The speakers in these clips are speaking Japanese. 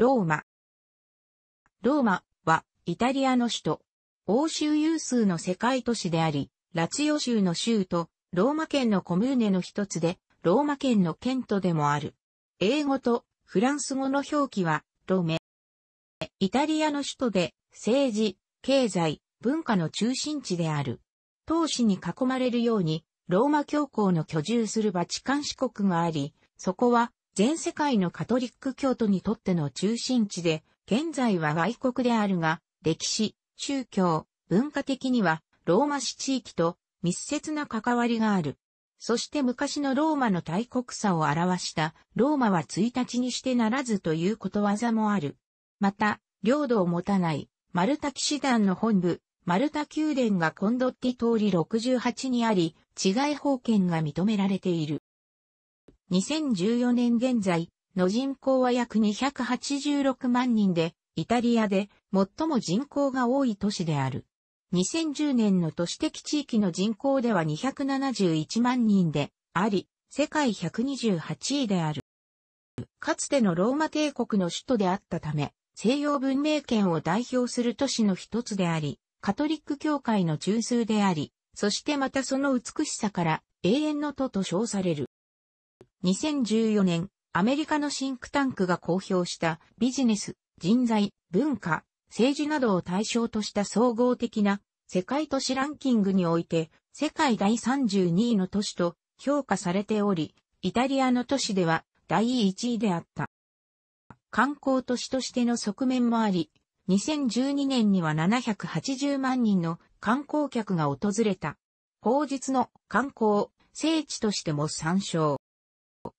ローマ。ローマはイタリアの首都、欧州有数の世界都市であり、ラツィオ州の州とローマ県のコムーネの一つで、ローマ県の県都でもある。英語とフランス語の表記は、ロメ。イタリアの首都で、政治、経済、文化の中心地である。当市に囲まれるように、ローマ教皇の居住するバチカン市国があり、そこは全世界のカトリック教徒にとっての中心地で、現在は外国であるが、歴史、宗教、文化的にはローマ市地域と密接な関わりがある。そして昔のローマの大国さを表したローマは1日にしてならずということわざもある。また、領土を持たないマルタ騎士団の本部、マルタ宮殿がコンドッティ通り68にあり、治外法権が認められている。2014年現在の人口は約286万人で、イタリアで最も人口が多い都市である。2010年の都市的地域の人口では271万人であり、世界128位である。かつてのローマ帝国の首都であったため、西洋文明圏を代表する都市の一つであり、カトリック教会の中枢であり、そしてまたその美しさから永遠の都と称される。2014年、アメリカのシンクタンクが公表したビジネス、人材、文化、政治などを対象とした総合的な世界都市ランキングにおいて世界第32位の都市と評価されており、イタリアの都市では第1位であった。観光都市としての側面もあり、2012年には780万人の観光客が訪れた。当日の観光、聖地としても参照。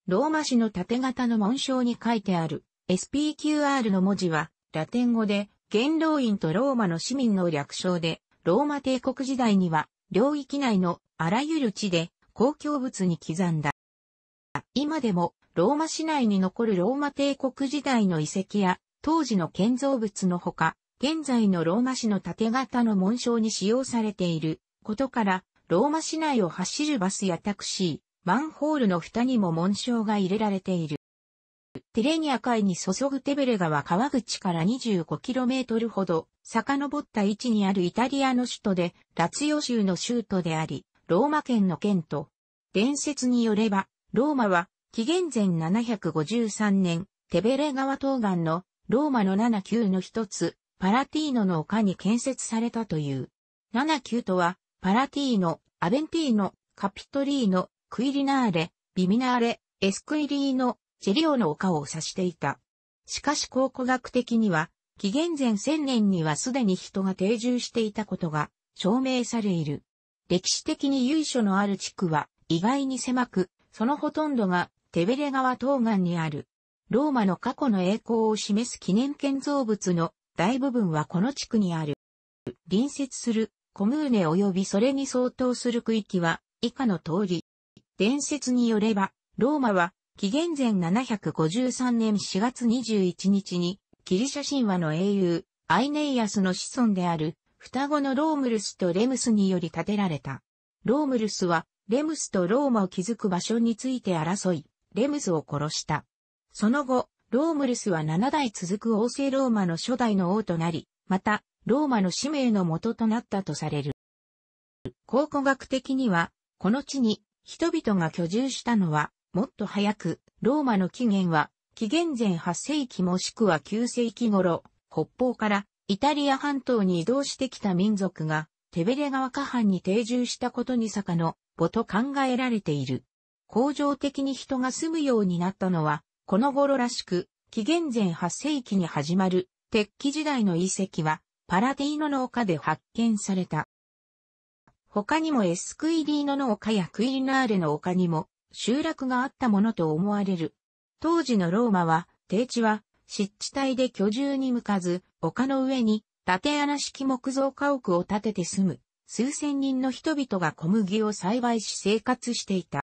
ローマ市の縦型の紋章に書いてある SPQR の文字はラテン語で元老院とローマの市民の略称でローマ帝国時代には領域内のあらゆる地で公共物に刻んだ。今でもローマ市内に残るローマ帝国時代の遺跡や当時の建造物のほか、現在のローマ市の縦型の紋章に使用されていることから、ローマ市内を走るバスやタクシー、マンホールの蓋にも紋章が入れられている。ティレニア海に注ぐテベレ川川口から 25km ほど遡った位置にあるイタリアの首都で、ラツヨ州の州都であり、ローマ県の県都。伝説によれば、ローマは紀元前753年、テベレ川東岸のローマの7級の一つ、パラティーノの丘に建設されたという。7級とは、パラティーノ、アベンティーノ、カピトリーノ、クイリナーレ、ビミナーレ、エスクイリーノ、チェリオの丘を指していた。しかし考古学的には、紀元前1000年にはすでに人が定住していたことが証明されいる。歴史的に由緒のある地区は意外に狭く、そのほとんどがテベレ川東岸にある。ローマの過去の栄光を示す記念建造物の大部分はこの地区にある。隣接するコムーネ及びそれに相当する区域は以下の通り、伝説によれば、ローマは、紀元前753年4月21日に、ギリシャ神話の英雄、アイネイアスの子孫である、双子のロームルスとレムスにより建てられた。ロームルスは、レムスとローマを築く場所について争い、レムスを殺した。その後、ロームルスは7代続く王政ローマの初代の王となり、また、ローマの使命の元となったとされる。考古学的には、この地に人々が居住したのは、もっと早く、ローマの起源は、紀元前8世紀もしくは9世紀頃、北方からイタリア半島に移動してきた民族が、テベレ川下半に定住したことに遡ぼと考えられている。恒常的に人が住むようになったのは、この頃らしく、紀元前8世紀に始まる、鉄器時代の遺跡は、パラティーノの丘で発見された。他にもエスクイリーノの丘やクイリナーレの丘にも集落があったものと思われる。当時のローマは、低地は湿地帯で居住に向かず、丘の上に縦穴式木造家屋を建てて住む数千人の人々が小麦を栽培し生活していた。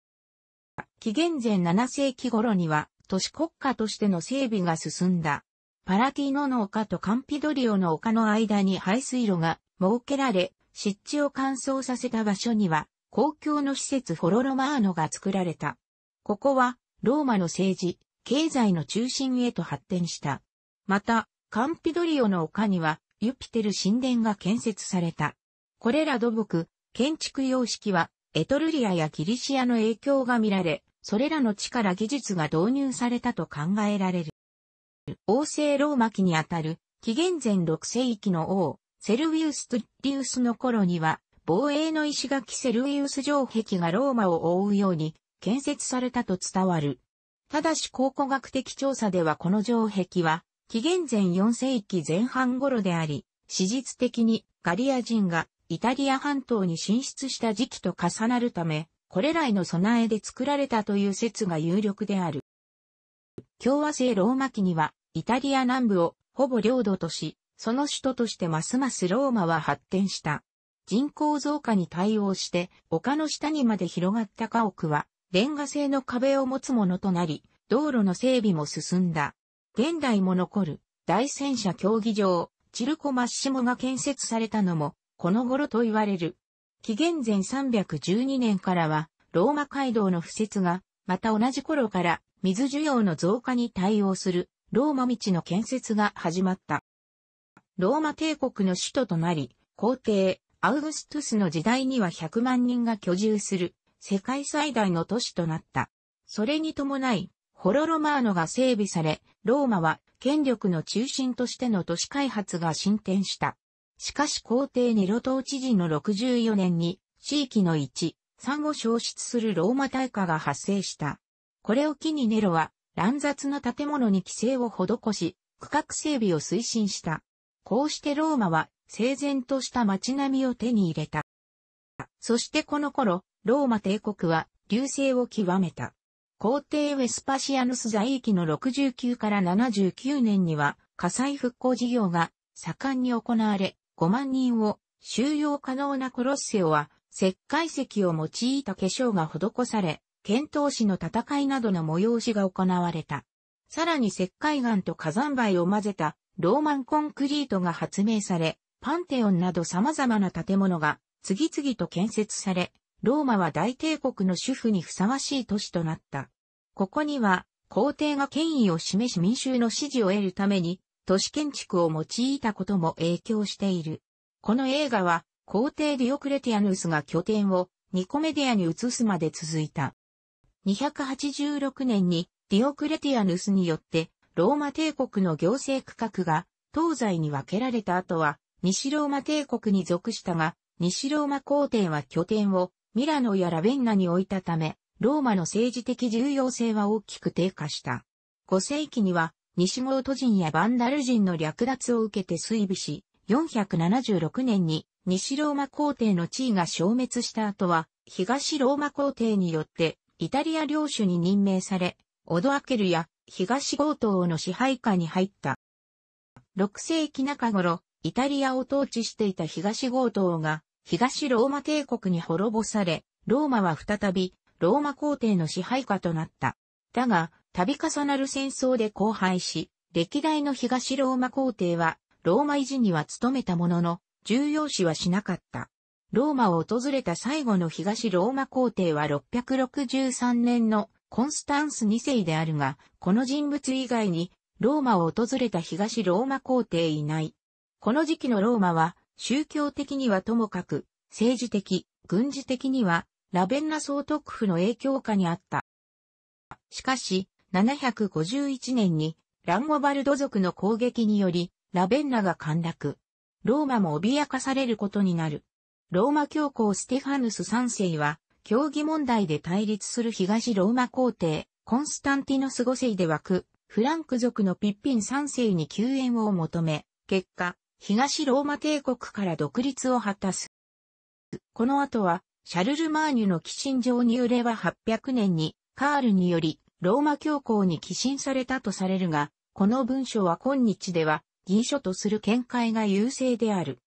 紀元前7世紀頃には都市国家としての整備が進んだ。パラティノの丘とカンピドリオの丘の間に排水路が設けられ、湿地を乾燥させた場所には、公共の施設フォロロマーノが作られた。ここは、ローマの政治、経済の中心へと発展した。また、カンピドリオの丘には、ユピテル神殿が建設された。これら土木、建築様式は、エトルリアやギリシアの影響が見られ、それらの地から技術が導入されたと考えられる。王政ローマ期にあたる、紀元前6世紀の王、セルウィウス・トゥッリウスの頃には、防衛の石垣セルウィウス城壁がローマを覆うように建設されたと伝わる。ただし考古学的調査ではこの城壁は、紀元前4世紀前半頃であり、史実的にガリア人がイタリア半島に進出した時期と重なるため、これらへの備えで作られたという説が有力である。共和制ローマ期には、イタリア南部をほぼ領土とし、その首都としてますますローマは発展した。人口増加に対応して、丘の下にまで広がった家屋は、レンガ製の壁を持つものとなり、道路の整備も進んだ。現代も残る、大戦車競技場、チルコマッシモが建設されたのも、この頃と言われる。紀元前312年からは、ローマ街道の敷設が、また同じ頃から、水需要の増加に対応する、ローマ道の建設が始まった。ローマ帝国の首都となり、皇帝、アウグストゥスの時代には100万人が居住する、世界最大の都市となった。それに伴い、ホロロマーノが整備され、ローマは権力の中心としての都市開発が進展した。しかし皇帝ネロ島知事の64年に、地域の1、3を消失するローマ大火が発生した。これを機にネロは、乱雑な建物に規制を施し、区画整備を推進した。こうしてローマは整然とした街並みを手に入れた。そしてこの頃、ローマ帝国は流星を極めた。皇帝ウェスパシアヌス在域の69から79年には火災復興事業が盛んに行われ、5万人を収容可能なコロッセオは石灰石を用いた化粧が施され、剣闘士の戦いなどの催しが行われた。さらに石灰岩と火山灰を混ぜたローマンコンクリートが発明され、パンテオンなど様々な建物が次々と建設され、ローマは大帝国の主婦にふさわしい都市となった。ここには、皇帝が権威を示し民衆の支持を得るために、都市建築を用いたことも影響している。この映画は、皇帝ディオクレティアヌスが拠点をニコメディアに移すまで続いた。286年にディオクレティアヌスによってローマ帝国の行政区画が東西に分けられた後は、西ローマ帝国に属したが、西ローマ皇帝は拠点をミラノやラベンナに置いたため、ローマの政治的重要性は大きく低下した。5世紀には、西ゴート人やバンダル人の略奪を受けて衰微し、476年に西ローマ皇帝の地位が消滅した後は、東ローマ皇帝によってイタリア領主に任命され、オドアケルや東強盗の支配下に入った。6世紀中頃、イタリアを統治していた東強盗が、東ローマ帝国に滅ぼされ、ローマは再び、ローマ皇帝の支配下となった。だが、度重なる戦争で荒廃し、歴代の東ローマ皇帝は、ローマ維持には努めたものの、重要視はしなかった。ローマを訪れた最後の東ローマ皇帝は663年のコンスタンス2世であるが、この人物以外に、ローマを訪れた東ローマ皇帝いない。この時期のローマは、宗教的にはともかく、政治的、軍事的には、ラベンナ総督府の影響下にあった。しかし、751年に、ランゴバルド族の攻撃により、ラベンナが陥落。ローマも脅かされることになる。ローマ教皇ステファヌス3世は、競技問題で対立する東ローマ皇帝、コンスタンティノス5世で枠、フランク族のピッピン3世に救援を求め、結果、東ローマ帝国から独立を果たす。この後は、シャルルマーニュの寄進状によれば800年に、カールにより、ローマ教皇に寄進されたとされるが、この文書は今日では、議書とする見解が優勢である。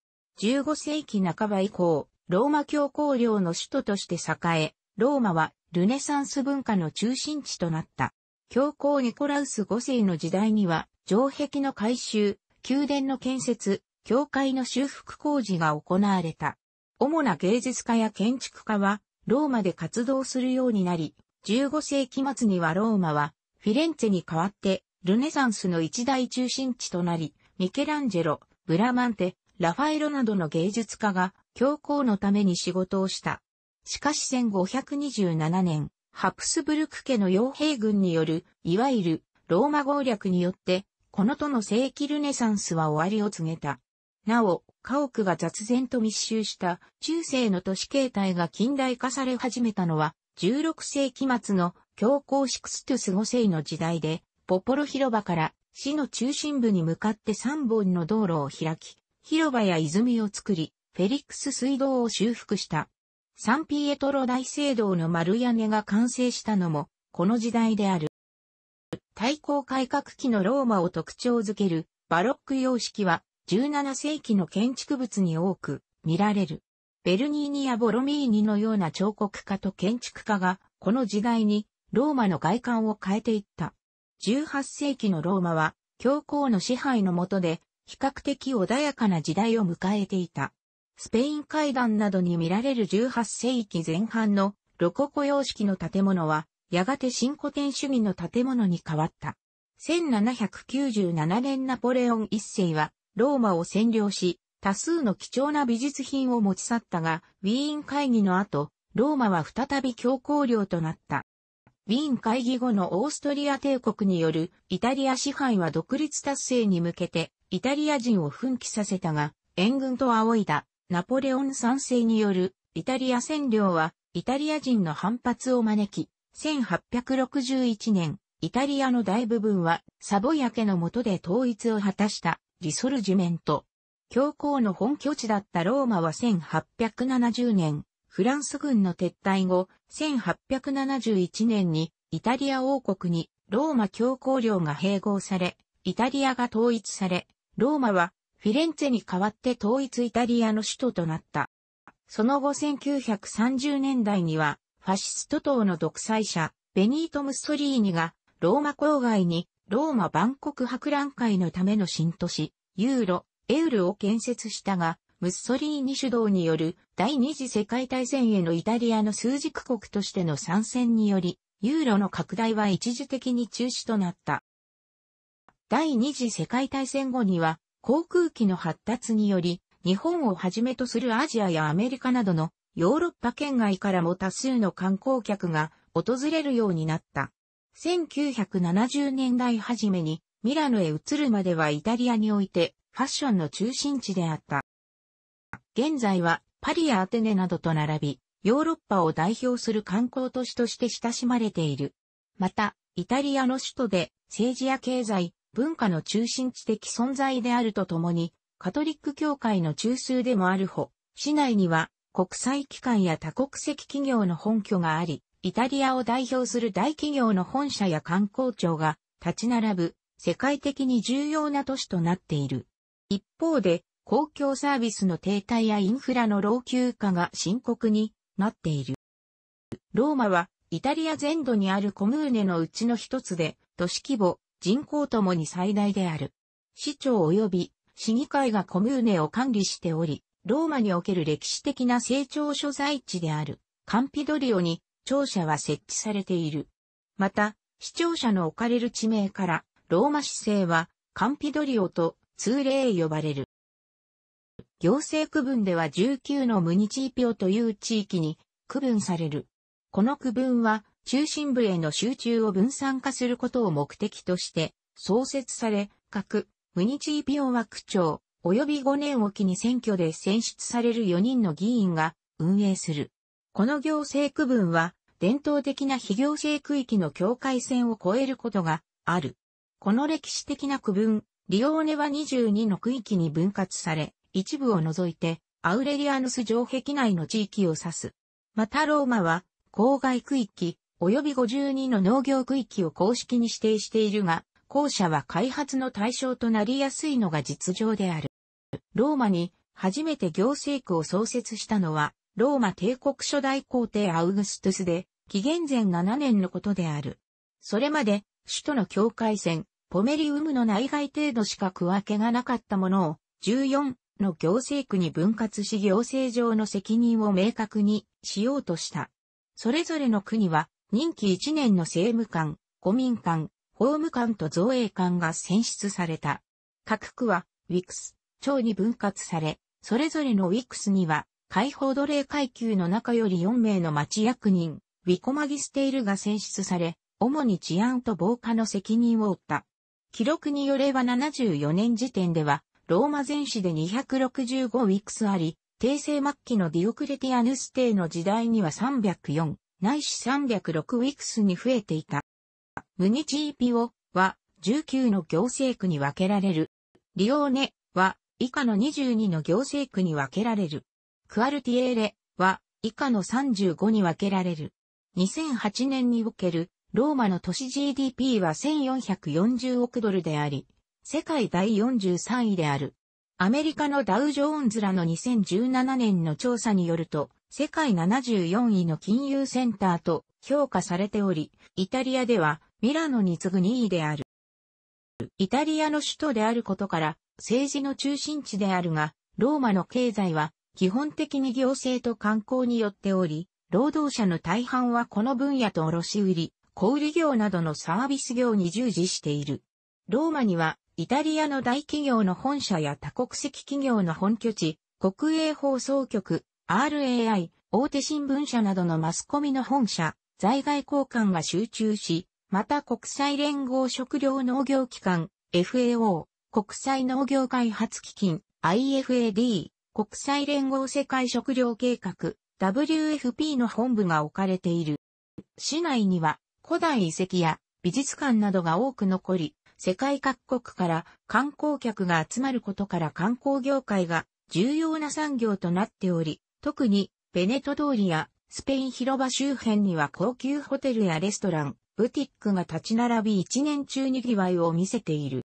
15世紀半ば以降、ローマ教皇領の首都として栄え、ローマはルネサンス文化の中心地となった。教皇ニコラウス5世の時代には、城壁の改修、宮殿の建設、教会の修復工事が行われた。主な芸術家や建築家は、ローマで活動するようになり、15世紀末にはローマは、フィレンツェに代わって、ルネサンスの一大中心地となり、ミケランジェロ、ブラマンテ、ラファエロなどの芸術家が教皇のために仕事をした。しかし1527年、ハプスブルク家の傭兵軍による、いわゆるローマ合略によって、この都の世紀ルネサンスは終わりを告げた。なお、家屋が雑然と密集した中世の都市形態が近代化され始めたのは、16世紀末の教皇シクストゥス5世の時代で、ポポロ広場から市の中心部に向かって3本の道路を開き、広場や泉を作り、フェリックス水道を修復した。サンピエトロ大聖堂の丸屋根が完成したのも、この時代である。対抗改革期のローマを特徴づけるバロック様式は17世紀の建築物に多く見られる。ベルニーニやボロミーニのような彫刻家と建築家がこの時代にローマの外観を変えていった。18世紀のローマは教皇の支配の下で比較的穏やかな時代を迎えていた。スペイン階段などに見られる18世紀前半のロココ様式の建物は、やがて新古典主義の建物に変わった。1797年ナポレオン一世は、ローマを占領し、多数の貴重な美術品を持ち去ったが、ウィーン会議の後、ローマは再び強行領となった。ウィーン会議後のオーストリア帝国によるイタリア支配は独立達成に向けてイタリア人を奮起させたが、援軍と仰いだナポレオン三世によるイタリア占領はイタリア人の反発を招き、1861年、イタリアの大部分はサボヤ家の下で統一を果たしたリソルジュメント。教皇の本拠地だったローマは1870年、フランス軍の撤退後、1871年にイタリア王国にローマ教皇領が併合され、イタリアが統一され、ローマはフィレンツェに代わって統一イタリアの首都となった。その後1930年代には、ファシスト党の独裁者、ベニート・ムッソリーニが、ローマ郊外に、ローマ万国博覧会のための新都市、ユーロ、エウルを建設したが、ムッソリーニ主導による第二次世界大戦へのイタリアの数軸国としての参戦により、ユーロの拡大は一時的に中止となった。第二次世界大戦後には、航空機の発達により、日本をはじめとするアジアやアメリカなどのヨーロッパ圏外からも多数の観光客が訪れるようになった。1970年代初めにミラノへ移るまではイタリアにおいてファッションの中心地であった。現在はパリやアテネなどと並び、ヨーロッパを代表する観光都市として親しまれている。また、イタリアの首都で政治や経済、文化の中心地的存在であるとともに、カトリック教会の中枢でもあるほ、市内には国際機関や多国籍企業の本拠があり、イタリアを代表する大企業の本社や観光庁が立ち並ぶ世界的に重要な都市となっている。一方で公共サービスの停滞やインフラの老朽化が深刻になっている。ローマはイタリア全土にあるコムーネのうちの一つで都市規模人口ともに最大である。市長及び市議会がコムーネを管理しており、ローマにおける歴史的な成長所在地であるカンピドリオに庁舎は設置されている。また、市庁舎の置かれる地名から、ローマ市政はカンピドリオと通例へ呼ばれる。行政区分では19のムニチーピオという地域に区分される。この区分は中心部への集中を分散化することを目的として創設され、各ムニチーピオンは区長、及び5年おきに選挙で選出される4人の議員が運営する。この行政区分は、伝統的な非行政区域の境界線を越えることがある。この歴史的な区分、リオーネは22の区域に分割され、一部を除いて、アウレリアヌス城壁内の地域を指す。またローマは、郊外区域、及び52の農業区域を公式に指定しているが、後者は開発の対象となりやすいのが実情である。ローマに初めて行政区を創設したのは、ローマ帝国初代皇帝アウグストゥスで、紀元前7年のことである。それまで、首都の境界線、ポメリウムの内外程度しか区分けがなかったものを、14の行政区に分割し行政上の責任を明確にしようとした。それぞれの区には、任期1年の政務官、公民館、法務官と造営官が選出された。各区は、ウィクス、町に分割され、それぞれのウィクスには、解放奴隷階級の中より4名の町役人、ウィコマギステイルが選出され、主に治安と防火の責任を負った。記録によれば74年時点では、ローマ全市で265ウィクスあり、帝政末期のディオクレティアヌス帝の時代には304、ないし3 0 6ィクスに増えていた。ムニチーピオは19の行政区に分けられる。リオーネは以下の22の行政区に分けられる。クアルティエーレは以下の35に分けられる。2008年におけるローマの都市 GDP は1440億ドルであり、世界第43位である。アメリカのダウ・ジョーンズらの2017年の調査によると、世界74位の金融センターと評価されており、イタリアではミラノに次ぐ2位である。イタリアの首都であることから政治の中心地であるが、ローマの経済は基本的に行政と観光によっており、労働者の大半はこの分野と卸売、小売業などのサービス業に従事している。ローマにはイタリアの大企業の本社や多国籍企業の本拠地、国営放送局、RAI、大手新聞社などのマスコミの本社、在外交換が集中し、また国際連合食料農業機関、FAO、国際農業開発基金、IFAD、国際連合世界食料計画、WFP の本部が置かれている。市内には古代遺跡や美術館などが多く残り、世界各国から観光客が集まることから観光業界が重要な産業となっており、特に、ベネト通りやスペイン広場周辺には高級ホテルやレストラン、ブティックが立ち並び一年中にぎわいを見せている。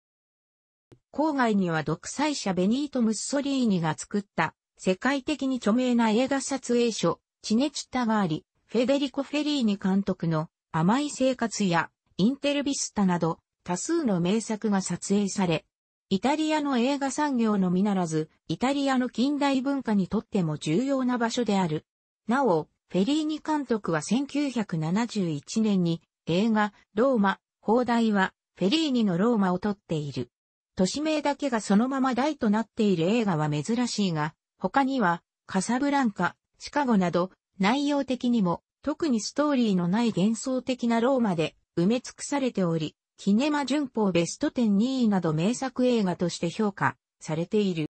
郊外には独裁者ベニート・ムッソリーニが作った世界的に著名な映画撮影所、チネチタがあり、フェデリコ・フェリーニ監督の甘い生活やインテルビスタなど多数の名作が撮影され、イタリアの映画産業のみならず、イタリアの近代文化にとっても重要な場所である。なお、フェリーニ監督は1971年に映画、ローマ、放題は、フェリーニのローマを撮っている。都市名だけがそのまま大となっている映画は珍しいが、他には、カサブランカ、シカゴなど、内容的にも、特にストーリーのない幻想的なローマで埋め尽くされており、キネマ旬報ベスト10 2位など名作映画として評価されている。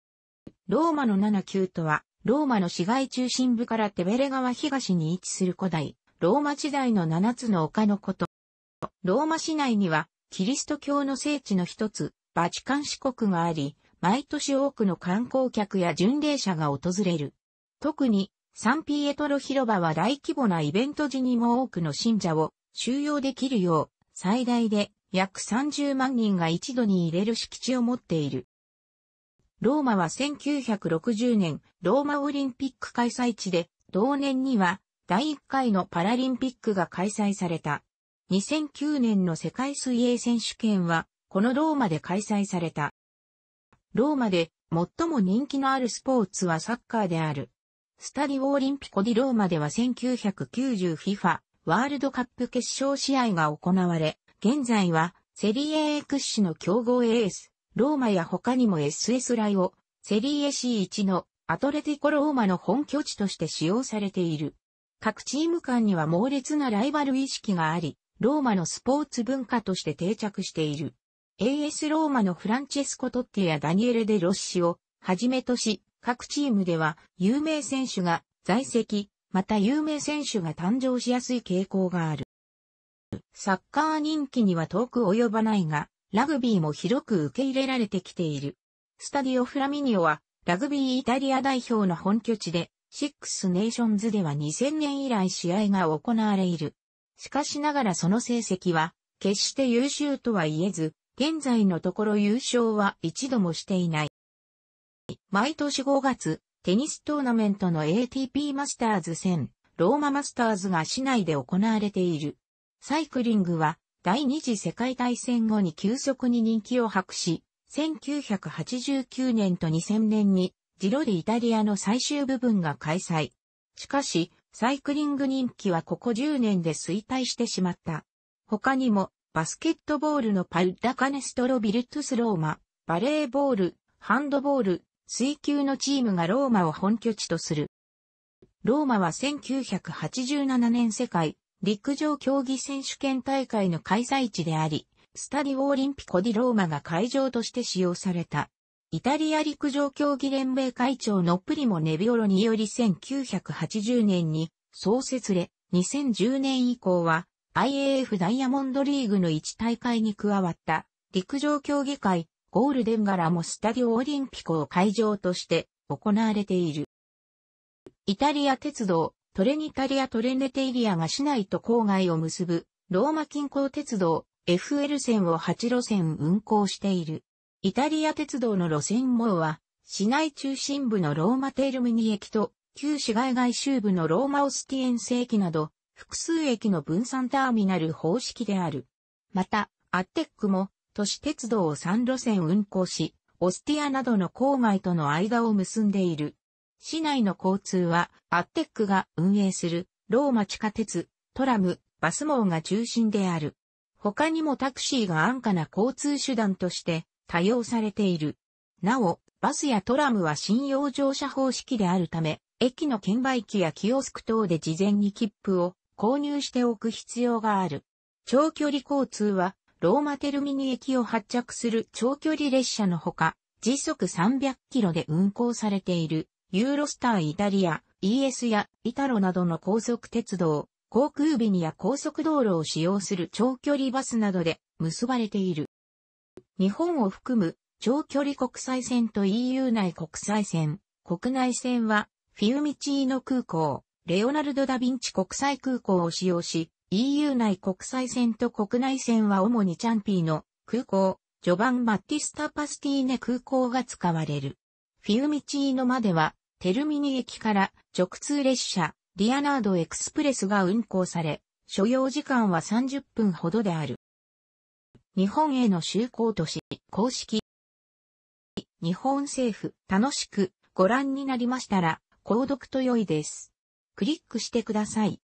ローマの79とは、ローマの市街中心部からテベレ川東に位置する古代、ローマ時代の7つの丘のこと。ローマ市内には、キリスト教の聖地の一つ、バチカン市国があり、毎年多くの観光客や巡礼者が訪れる。特に、サンピエトロ広場は大規模なイベント時にも多くの信者を収容できるよう、最大で約30万人が一度に入れる敷地を持っている。ローマは1960年、ローマオリンピック開催地で、同年には第1回のパラリンピックが開催された。2009年の世界水泳選手権は、このローマで開催された。ローマで最も人気のあるスポーツはサッカーである。スタディオオリンピコディローマでは 1990FIFA ワールドカップ決勝試合が行われ、現在は、セリエ A 屈指の強豪エース、ローマや他にも SS ライオ、セリエ C1 のアトレティコローマの本拠地として使用されている。各チーム間には猛烈なライバル意識があり、ローマのスポーツ文化として定着している。AS ローマのフランチェスコ・トッティやダニエレ・デ・ロッシをはじめとし、各チームでは有名選手が在籍、また有名選手が誕生しやすい傾向がある。サッカー人気には遠く及ばないが、ラグビーも広く受け入れられてきている。スタディオ・フラミニオは、ラグビーイタリア代表の本拠地で、シックスネーションズでは2000年以来試合が行われいる。しかしながらその成績は、決して優秀とは言えず、現在のところ優勝は一度もしていない。毎年5月、テニストーナメントの ATP マスターズ戦、ローママスターズが市内で行われている。サイクリングは第二次世界大戦後に急速に人気を博し、1989年と2000年にジロでイタリアの最終部分が開催。しかし、サイクリング人気はここ10年で衰退してしまった。他にも、バスケットボールのパルダカネストロ・ビルトゥス・ローマ、バレーボール、ハンドボール、水球のチームがローマを本拠地とする。ローマは1987年世界陸上競技選手権大会の開催地であり、スタディオオリンピコディローマが会場として使用された。イタリア陸上競技連盟会長のプリモ・ネビオロにより1980年に創設れ、2010年以降は IAF ダイヤモンドリーグの1大会に加わった陸上競技会ゴールデンガラもスタディオオリンピコを会場として行われている。イタリア鉄道トレニタリア・トレネテイリアが市内と郊外を結ぶ、ローマ近郊鉄道、FL 線を8路線運行している。イタリア鉄道の路線網は、市内中心部のローマテールミニ駅と、旧市街外周部のローマオスティエンス駅など、複数駅の分散ターミナル方式である。また、アッテックも、都市鉄道を3路線運行し、オスティアなどの郊外との間を結んでいる。市内の交通は、アッテックが運営する、ローマ地下鉄、トラム、バス網が中心である。他にもタクシーが安価な交通手段として多用されている。なお、バスやトラムは信用乗車方式であるため、駅の券売機やキオスク等で事前に切符を購入しておく必要がある。長距離交通は、ローマテルミニ駅を発着する長距離列車のほか、時速300キロで運行されているユーロスターイタリア、ES やイタロなどの高速鉄道、航空便や高速道路を使用する長距離バスなどで結ばれている。日本を含む長距離国際線と EU 内国際線、国内線はフィウミチーノ空港、レオナルド・ダ・ヴィンチ国際空港を使用し、EU 内国際線と国内線は主にチャンピーの空港、ジョバン・マッティスタ・パスティーネ空港が使われる。フィウミチーノまではテルミニ駅から直通列車、ディアナードエクスプレスが運行され、所要時間は30分ほどである。日本への就航都市、公式。日本政府、楽しくご覧になりましたら、購読と良いです。クリックしてください。